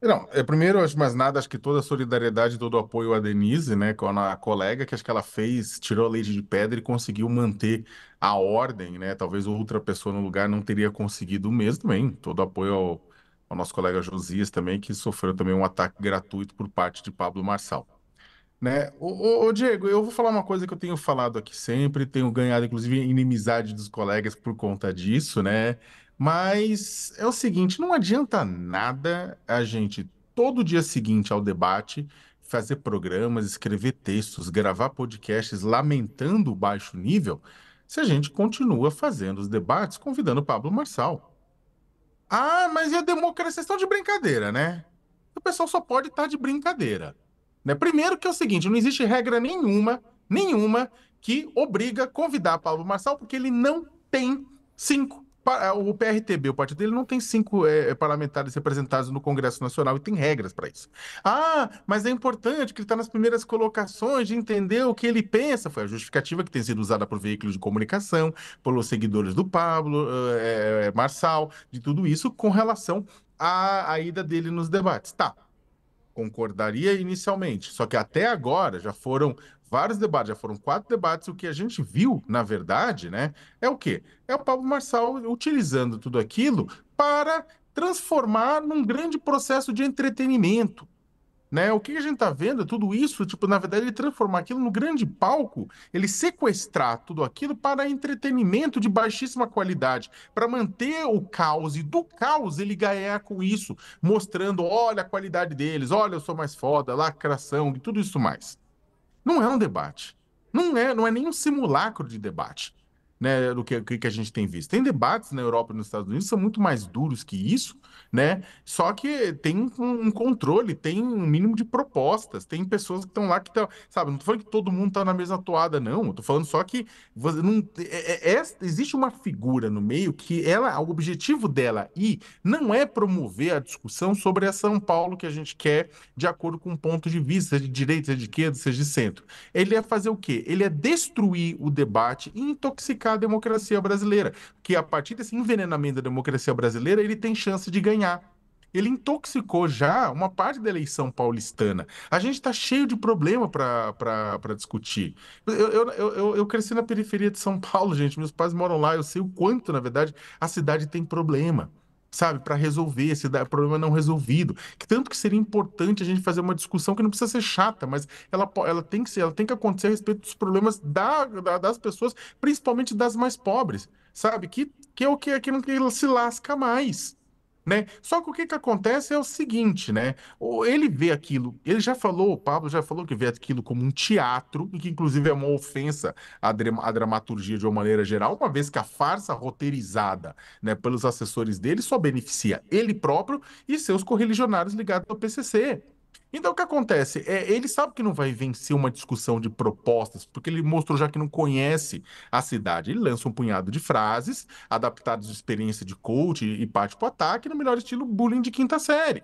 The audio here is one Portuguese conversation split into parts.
Não, é, primeiro, antes de mais nada, acho que toda a solidariedade e todo o apoio à Denise, né, com a colega, que acho que ela fez, tirou a leite de pedra e conseguiu manter a ordem, né? Talvez outra pessoa no lugar não teria conseguido mesmo hein. Todo apoio ao, ao nosso colega Josias também, que sofreu também um ataque gratuito por parte de Pablo Marçal. Né? Ô, ô, ô, Diego, eu vou falar uma coisa que eu tenho falado aqui sempre, tenho ganhado, inclusive, inimizade dos colegas por conta disso, né? Mas é o seguinte, não adianta nada a gente todo dia seguinte ao debate fazer programas, escrever textos, gravar podcasts lamentando o baixo nível, se a gente continua fazendo os debates convidando o Pablo Marçal. Ah, mas e a democracia? Vocês estão de brincadeira, né? O pessoal só pode estar de brincadeira. Né? Primeiro que é o seguinte, não existe regra nenhuma, nenhuma, que obriga a convidar Pablo Marçal, porque ele não tem cinco é, o PRTB, o partido dele, não tem cinco é, é, parlamentares representados no Congresso Nacional e tem regras para isso. Ah, mas é importante que ele está nas primeiras colocações de entender o que ele pensa. Foi a justificativa que tem sido usada por veículos de comunicação, pelos seguidores do Pablo, ah, é, é, Marçal, de tudo isso, com relação à, à ida dele nos debates. Tá, concordaria inicialmente, só que até agora já foram vários debates, já foram quatro debates. O que a gente viu, na verdade, né, é o quê? É o Pablo Marçal utilizando tudo aquilo para transformar num grande processo de entretenimento. Né? O que a gente está vendo, é tudo isso, tipo, na verdade, ele transformar aquilo no grande palco, ele sequestrar tudo aquilo para entretenimento de baixíssima qualidade, para manter o caos e do caos ele ganhar com isso, mostrando, olha a qualidade deles, olha eu sou mais foda, lacração e tudo isso mais. Não é um debate. Não é, não é nem um simulacro de debate né, do que, que a gente tem visto. Tem debates na Europa e nos Estados Unidos que são muito mais duros que isso, né? Só que tem um controle, tem um mínimo de propostas, tem pessoas que estão lá que estão, sabe? Não tô falando que todo mundo está na mesma toada, não. Eu tô falando só que você não é, é, é existe uma figura no meio que ela, o objetivo dela e não é promover a discussão sobre a São Paulo que a gente quer de acordo com um ponto de vista, de direita, de esquerda, seja de centro. Ele é fazer o quê? Ele é destruir o debate e intoxicar atacar a democracia brasileira, que a partir desse envenenamento da democracia brasileira, ele tem chance de ganhar. Ele intoxicou já uma parte da eleição paulistana. A gente está cheio de problema para discutir. Eu, eu, eu, eu cresci na periferia de São Paulo, gente. Meus pais moram lá. Eu sei o quanto, na verdade, a cidade tem problema sabe, para resolver esse problema não resolvido. Que tanto que seria importante a gente fazer uma discussão que não precisa ser chata, mas ela, ela tem que ser, ela tem que acontecer a respeito dos problemas da, da, das pessoas, principalmente das mais pobres, sabe? Que, que é o que é que ela se lasca mais né? Só que o que, que acontece é o seguinte, né? Ele vê aquilo, ele já falou, o Pablo já falou que vê aquilo como um teatro, e que inclusive é uma ofensa à, dramaturgia de uma maneira geral, uma vez que a farsa roteirizada né, pelos assessores dele só beneficia ele próprio e seus correligionários ligados ao PCC. Então, o que acontece? É, ele sabe que não vai vencer uma discussão de propostas, porque ele mostrou já que não conhece a cidade. Ele lança um punhado de frases, adaptadas de experiência de coach e parte para o ataque, no melhor estilo bullying de quinta série.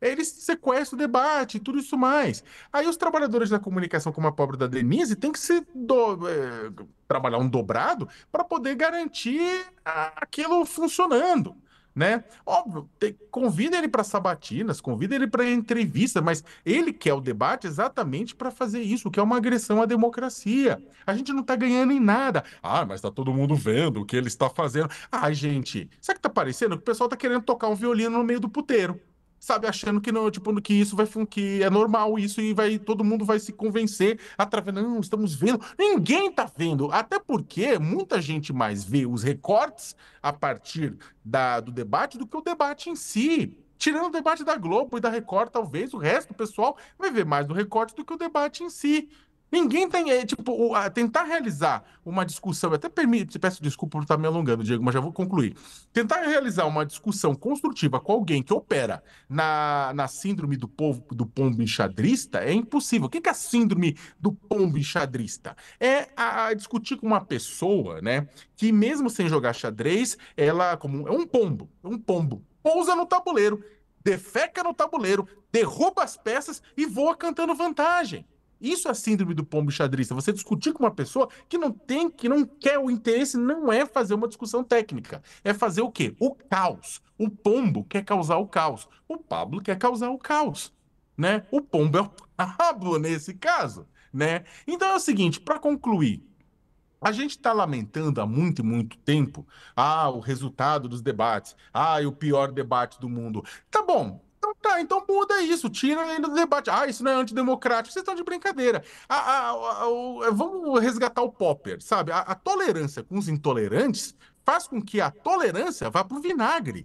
Ele sequestra o debate, tudo isso mais. Aí os trabalhadores da comunicação, como a pobre da Denise, tem que se do... é, trabalhar um dobrado para poder garantir aquilo funcionando né? Óbvio, te, convida ele para sabatinas, convida ele para entrevista, mas ele quer o debate exatamente para fazer isso, que é uma agressão à democracia. A gente não está ganhando em nada. Ah, mas está todo mundo vendo o que ele está fazendo. Ah, gente, sabe o que está parecendo? Que o pessoal está querendo tocar um violino no meio do puteiro sabe, achando que não, tipo, que isso vai que é normal isso e vai todo mundo vai se convencer através não, estamos vendo. Ninguém tá vendo, até porque muita gente mais vê os recortes a partir da, do debate do que o debate em si. Tirando o debate da Globo e da Record, talvez o resto do pessoal vai ver mais do recorte do que o debate em si. Ninguém tem, é, tipo, a, tentar realizar uma discussão, até permite, peço desculpa por estar me alongando, Diego, mas já vou concluir. Tentar realizar uma discussão construtiva com alguém que opera na, na síndrome do povo do pombo enxadrista é impossível. O que é a síndrome do pombo enxadrista? É a, a discutir com uma pessoa, né, que mesmo sem jogar xadrez, ela como é um pombo, é um pombo, pousa no tabuleiro, defeca no tabuleiro, derruba as peças e voa cantando vantagem. Isso é síndrome do pombo xadrista. Você discutir com uma pessoa que não tem, que não quer o interesse, não é fazer uma discussão técnica. É fazer o quê? O caos. O pombo quer causar o caos. O Pablo quer causar o caos. Né? O pombo é o Pablo nesse caso. Né? Então é o seguinte, para concluir, a gente está lamentando há muito e muito tempo ah, o resultado dos debates. Ah, o pior debate do mundo. Tá bom, Tá, então muda isso, tira ainda do debate. Ah, isso não é antidemocrático, vocês estão de brincadeira. A, a, a, é, vamos resgatar o Popper, sabe? A, tolerância com os intolerantes faz com que a tolerância vá para o vinagre,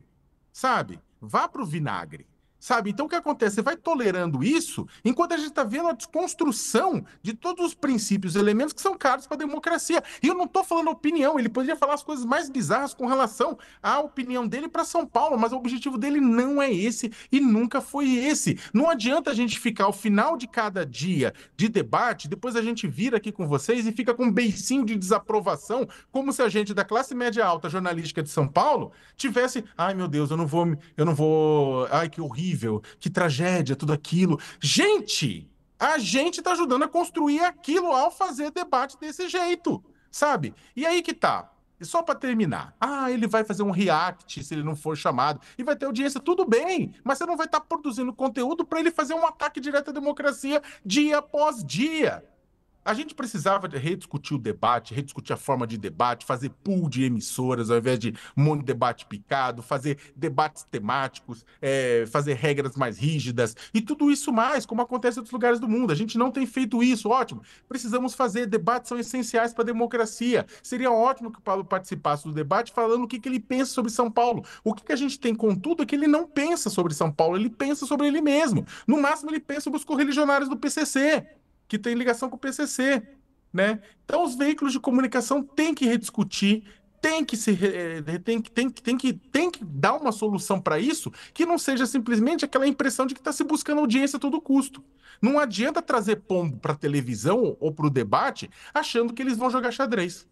sabe? Vá para o vinagre. Sabe? Então o que acontece? Você vai tolerando isso enquanto a gente está vendo a desconstrução de todos os princípios, elementos que são caros para a democracia. E eu não estou falando opinião, ele poderia falar as coisas mais bizarras com relação à opinião dele para São Paulo, mas o objetivo dele não é esse e nunca foi esse. Não adianta a gente ficar ao final de cada dia de debate, depois a gente vira aqui com vocês e fica com um beicinho de desaprovação, como se a gente da classe média alta jornalística de São Paulo tivesse, ai meu Deus, eu não vou, eu não vou, ai que horrível horrível, que tragédia, tudo aquilo. Gente, a gente está ajudando a construir aquilo ao fazer debate desse jeito, sabe? E aí que tá. E só para terminar, ah, ele vai fazer um react se ele não for chamado e vai ter audiência, tudo bem, mas você não vai estar tá produzindo conteúdo para ele fazer um ataque direto à democracia dia após dia. A gente precisava rediscutir o debate, rediscutir a forma de debate, fazer pool de emissoras ao invés de um monte de debate picado, fazer debates temáticos, é, fazer regras mais rígidas e tudo isso mais, como acontece em outros lugares do mundo. A gente não tem feito isso, ótimo. Precisamos fazer, debates são essenciais para a democracia. Seria ótimo que o Paulo participasse do debate falando o que, que ele pensa sobre São Paulo. O que, que a gente tem, contudo, é que ele não pensa sobre São Paulo, ele pensa sobre ele mesmo. No máximo, ele pensa sobre os correligionários do PCC que tem ligação com o PCC, né? Então os veículos de comunicação têm que rediscutir, têm que se eh, tem que tem que tem que tem que dar uma solução para isso que não seja simplesmente aquela impressão de que está se buscando audiência a todo custo. Não adianta trazer pombo para televisão ou para o debate achando que eles vão jogar xadrez.